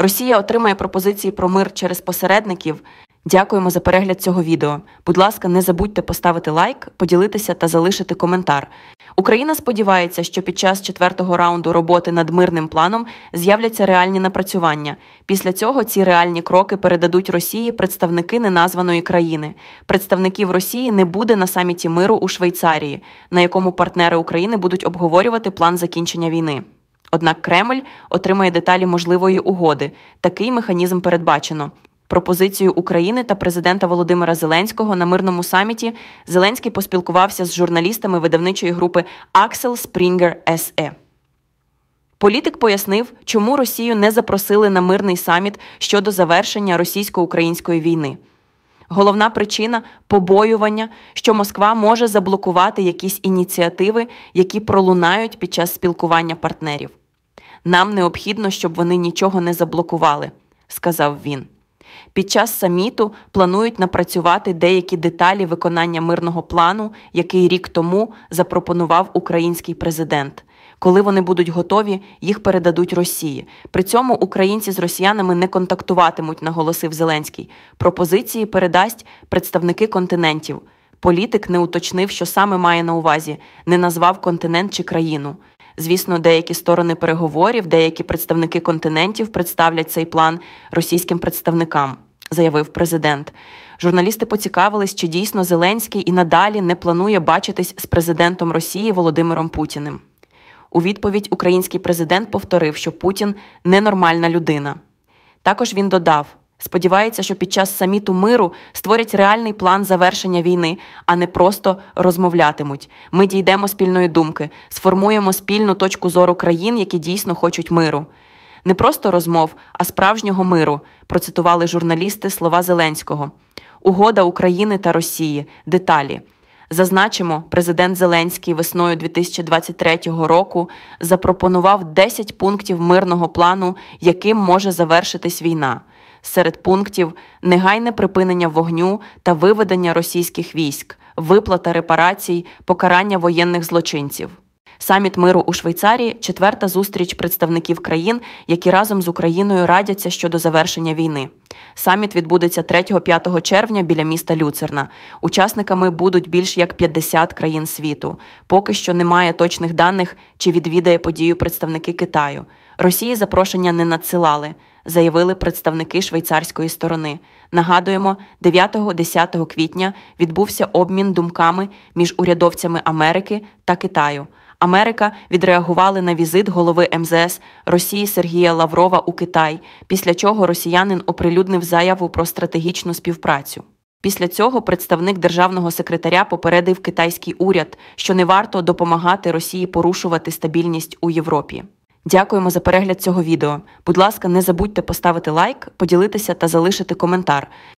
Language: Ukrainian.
Росія отримає пропозиції про мир через посередників. Дякуємо за перегляд цього відео. Будь ласка, не забудьте поставити лайк, поділитися та залишити коментар. Україна сподівається, що під час четвертого раунду роботи над мирним планом з'являться реальні напрацювання. Після цього ці реальні кроки передадуть Росії представники неназваної країни. Представників Росії не буде на саміті миру у Швейцарії, на якому партнери України будуть обговорювати план закінчення війни. Однак Кремль отримає деталі можливої угоди. Такий механізм передбачено. Пропозицію України та президента Володимира Зеленського на мирному саміті Зеленський поспілкувався з журналістами видавничої групи Axel Springer SE. Політик пояснив, чому Росію не запросили на мирний саміт щодо завершення російсько-української війни. Головна причина побоювання, що Москва може заблокувати якісь ініціативи, які пролунають під час спілкування партнерів. Нам необхідно, щоб вони нічого не заблокували, сказав він. Під час саміту планують напрацювати деякі деталі виконання мирного плану, який рік тому запропонував український президент. Коли вони будуть готові, їх передадуть Росії. При цьому українці з росіянами не контактуватимуть, наголосив Зеленський. Пропозиції передасть представники континентів. Політик не уточнив, що саме має на увазі, не назвав континент чи країну. Звісно, деякі сторони переговорів, деякі представники континентів представлять цей план російським представникам, заявив президент. Журналісти поцікавились, чи дійсно Зеленський і надалі не планує бачитись з президентом Росії Володимиром Путіним. У відповідь український президент повторив, що Путін ненормальна людина. Також він додав, Сподівається, що під час саміту миру створять реальний план завершення війни, а не просто розмовлятимуть. Ми дійдемо спільної думки, сформуємо спільну точку зору країн, які дійсно хочуть миру. Не просто розмов, а справжнього миру, процитували журналісти слова Зеленського. Угода України та Росії. Деталі. Зазначимо, президент Зеленський весною 2023 року запропонував 10 пунктів мирного плану, яким може завершитись війна серед пунктів негайне припинення вогню та виведення російських військ, виплата репарацій, покарання воєнних злочинців. Саміт миру у Швейцарії четверта зустріч представників країн, які разом з Україною радяться щодо завершення війни. Саміт відбудеться 3-5 червня біля міста Люцерна. Учасниками будуть більш як 50 країн світу. Поки що немає точних даних, чи відвідає подію представники Китаю. Росії запрошення не надсилали заявили представники швейцарської сторони. Нагадуємо, 9-10 квітня відбувся обмін думками між урядовцями Америки та Китаю. Америка відреагували на візит голови МЗС Росії Сергія Лаврова у Китай, після чого росіянин оприлюднив заяву про стратегічну співпрацю. Після цього представник державного секретаря попередив китайський уряд, що не варто допомагати Росії порушувати стабільність у Європі. Дякуємо за перегляд цього відео. Будь ласка, не забудьте поставити лайк, поділитися та залишити коментар.